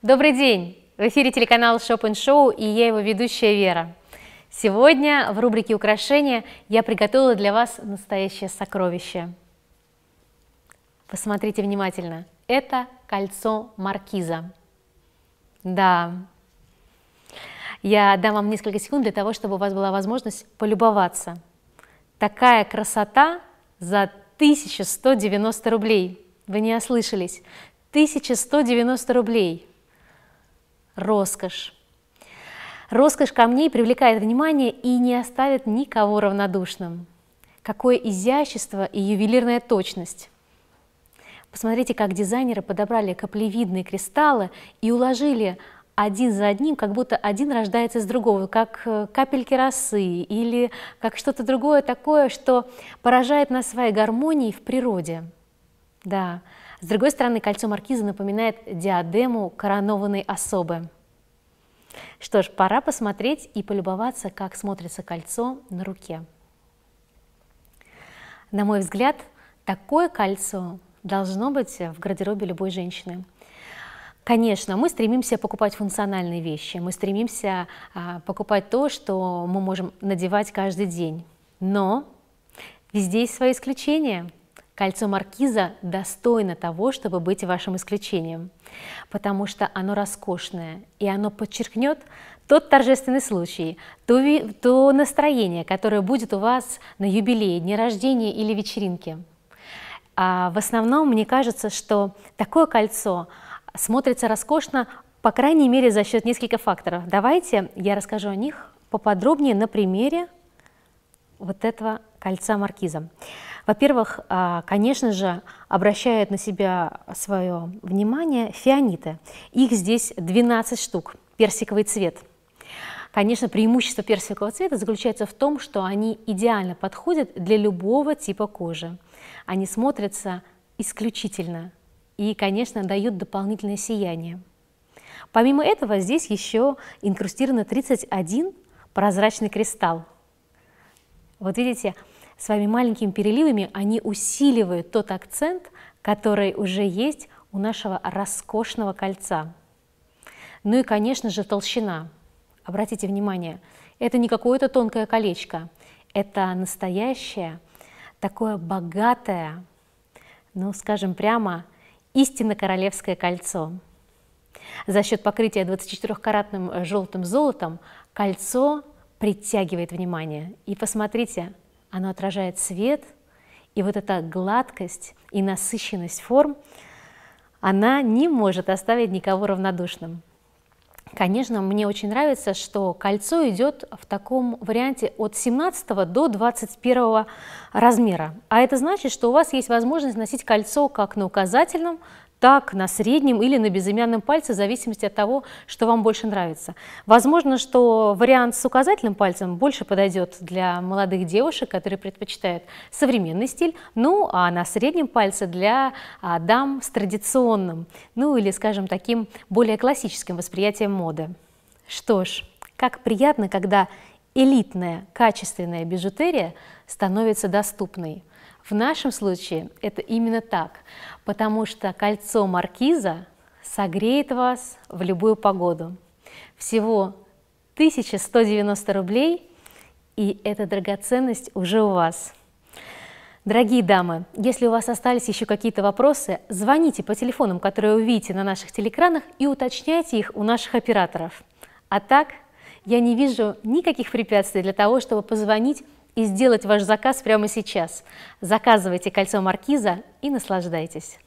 Добрый день! В эфире телеканал Шопен Шоу и я его ведущая Вера. Сегодня в рубрике «Украшения» я приготовила для вас настоящее сокровище. Посмотрите внимательно. Это кольцо маркиза. Да, я дам вам несколько секунд для того, чтобы у вас была возможность полюбоваться. Такая красота за 1190 рублей. Вы не ослышались. 1190 рублей – роскошь. Роскошь камней привлекает внимание и не оставит никого равнодушным. Какое изящество и ювелирная точность! Посмотрите, как дизайнеры подобрали каплевидные кристаллы и уложили один за одним, как будто один рождается из другого, как э, капельки росы или как что-то другое такое, что поражает нас своей гармонией в природе. Да. С другой стороны, кольцо маркиза напоминает диадему коронованной особы. Что ж, пора посмотреть и полюбоваться, как смотрится кольцо на руке. На мой взгляд, такое кольцо должно быть в гардеробе любой женщины. Конечно, мы стремимся покупать функциональные вещи, мы стремимся а, покупать то, что мы можем надевать каждый день. Но везде есть свои исключения – Кольцо маркиза достойно того, чтобы быть вашим исключением, потому что оно роскошное, и оно подчеркнет тот торжественный случай, то, то настроение, которое будет у вас на юбилее, дне рождения или вечеринке. А в основном мне кажется, что такое кольцо смотрится роскошно, по крайней мере, за счет нескольких факторов. Давайте я расскажу о них поподробнее на примере вот этого кольца маркиза. Во-первых, а, конечно же, обращают на себя свое внимание фианиты. Их здесь 12 штук, персиковый цвет. Конечно, преимущество персикового цвета заключается в том, что они идеально подходят для любого типа кожи. Они смотрятся исключительно и, конечно, дают дополнительное сияние. Помимо этого, здесь еще инкрустировано 31 прозрачный кристалл. Вот видите, Своими маленькими переливами они усиливают тот акцент, который уже есть у нашего роскошного кольца. Ну и, конечно же, толщина. Обратите внимание, это не какое-то тонкое колечко, это настоящее, такое богатое, ну, скажем прямо, истинно королевское кольцо. За счет покрытия 24-каратным э, желтым золотом кольцо притягивает внимание. И посмотрите, оно отражает свет, и вот эта гладкость и насыщенность форм, она не может оставить никого равнодушным. Конечно, мне очень нравится, что кольцо идет в таком варианте от 17 до 21 размера. А это значит, что у вас есть возможность носить кольцо как на указательном, так на среднем или на безымянном пальце, в зависимости от того, что вам больше нравится. Возможно, что вариант с указательным пальцем больше подойдет для молодых девушек, которые предпочитают современный стиль, ну а на среднем пальце для а, дам с традиционным, ну или, скажем, таким более классическим восприятием моды. Что ж, как приятно, когда элитная, качественная бижутерия становится доступной – в нашем случае это именно так, потому что кольцо маркиза согреет вас в любую погоду. Всего 1190 рублей, и эта драгоценность уже у вас. Дорогие дамы, если у вас остались еще какие-то вопросы, звоните по телефонам, которые вы видите на наших телекранах, и уточняйте их у наших операторов. А так, я не вижу никаких препятствий для того, чтобы позвонить и сделать ваш заказ прямо сейчас. Заказывайте кольцо маркиза и наслаждайтесь.